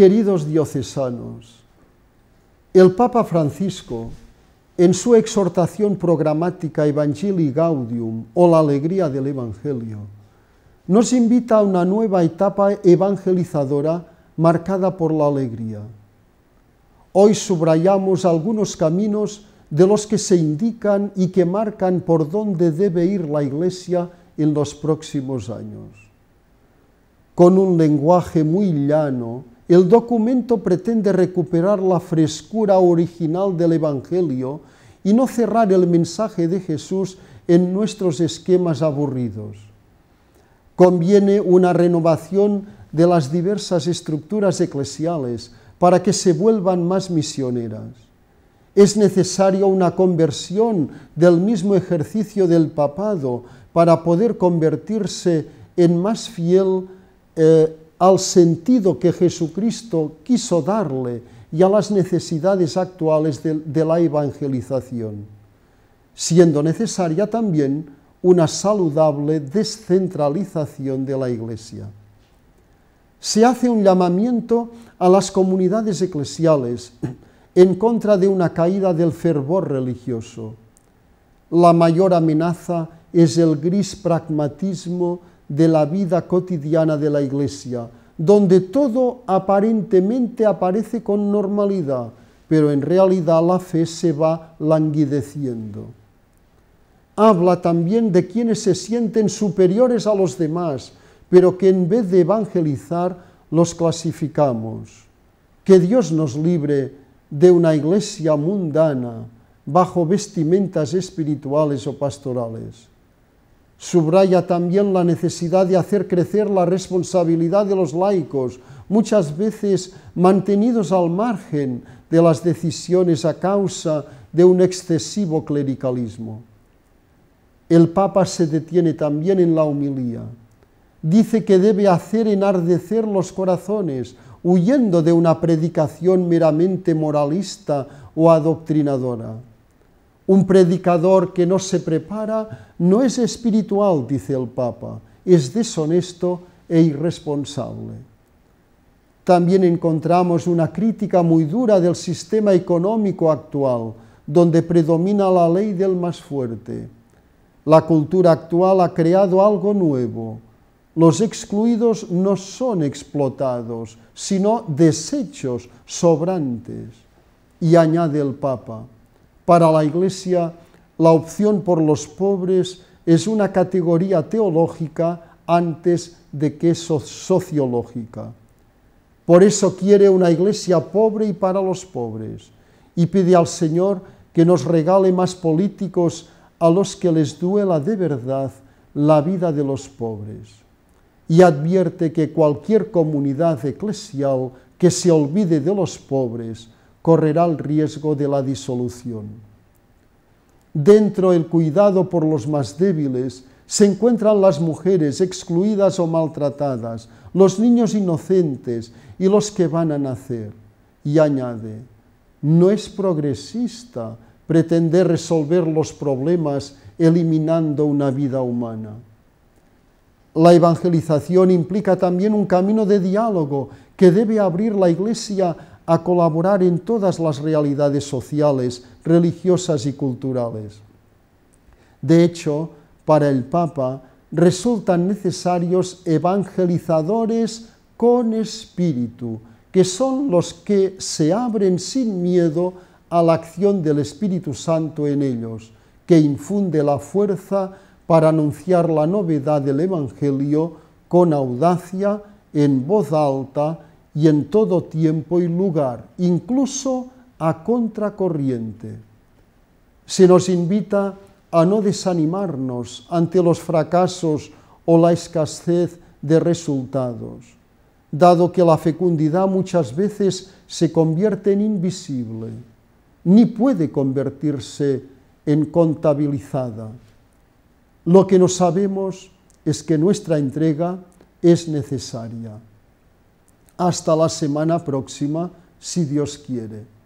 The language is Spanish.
Queridos diocesanos, el Papa Francisco, en su exhortación programática Evangelii Gaudium o la alegría del Evangelio, nos invita a una nueva etapa evangelizadora marcada por la alegría. Hoy subrayamos algunos caminos de los que se indican y que marcan por dónde debe ir la Iglesia en los próximos años. Con un lenguaje muy llano el documento pretende recuperar la frescura original del Evangelio y no cerrar el mensaje de Jesús en nuestros esquemas aburridos. Conviene una renovación de las diversas estructuras eclesiales para que se vuelvan más misioneras. Es necesaria una conversión del mismo ejercicio del papado para poder convertirse en más fiel eh, al sentido que Jesucristo quiso darle y a las necesidades actuales de, la evangelización, siendo necesaria también una saludable descentralización de la Iglesia. Se hace un llamamiento a las comunidades eclesiales en contra de una caída del fervor religioso. La mayor amenaza es el gris pragmatismo de la vida cotidiana de la Iglesia, donde todo aparentemente aparece con normalidad, pero en realidad la fe se va languideciendo. Habla también de quienes se sienten superiores a los demás, pero que en vez de evangelizar los clasificamos. Que Dios nos libre de una iglesia mundana bajo vestimentas espirituales o pastorales. Subraya también la necesidad de hacer crecer la responsabilidad de los laicos, muchas veces mantenidos al margen de las decisiones a causa de un excesivo clericalismo. El Papa se detiene también en la humilía. Dice que debe hacer enardecer los corazones, huyendo de una predicación meramente moralista o adoctrinadora. Un predicador que no se prepara no es espiritual, dice el Papa, es deshonesto e irresponsable. También encontramos una crítica muy dura del sistema económico actual, donde predomina la ley del más fuerte. La cultura actual ha creado algo nuevo. Los excluidos no son explotados, sino desechos sobrantes. Y añade el Papa, para la Iglesia, la opción por los pobres es una categoría teológica antes de que sociológica. Por eso quiere una iglesia pobre y para los pobres, y pide al Señor que nos regale más políticos a los que les duela de verdad la vida de los pobres. Y advierte que cualquier comunidad eclesial que se olvide de los pobres correrá el riesgo de la disolución. Dentro del cuidado por los más débiles se encuentran las mujeres excluidas o maltratadas, los niños inocentes y los que van a nacer. Y añade, no es progresista pretender resolver los problemas eliminando una vida humana. La evangelización implica también un camino de diálogo que debe abrir la Iglesia a colaborar en todas las realidades sociales, religiosas y culturales. De hecho, para el Papa resultan necesarios evangelizadores con espíritu, que son los que se abren sin miedo a la acción del Espíritu Santo en ellos, que infunde la fuerza para anunciar la novedad del Evangelio con audacia, en voz alta, y en todo tiempo y lugar, incluso a contracorriente. Se nos invita a no desanimarnos ante los fracasos o la escasez de resultados, dado que la fecundidad muchas veces se convierte en invisible, ni puede convertirse en contabilizada. Lo que no sabemos es que nuestra entrega es necesaria. Hasta la semana próxima, si Dios quiere.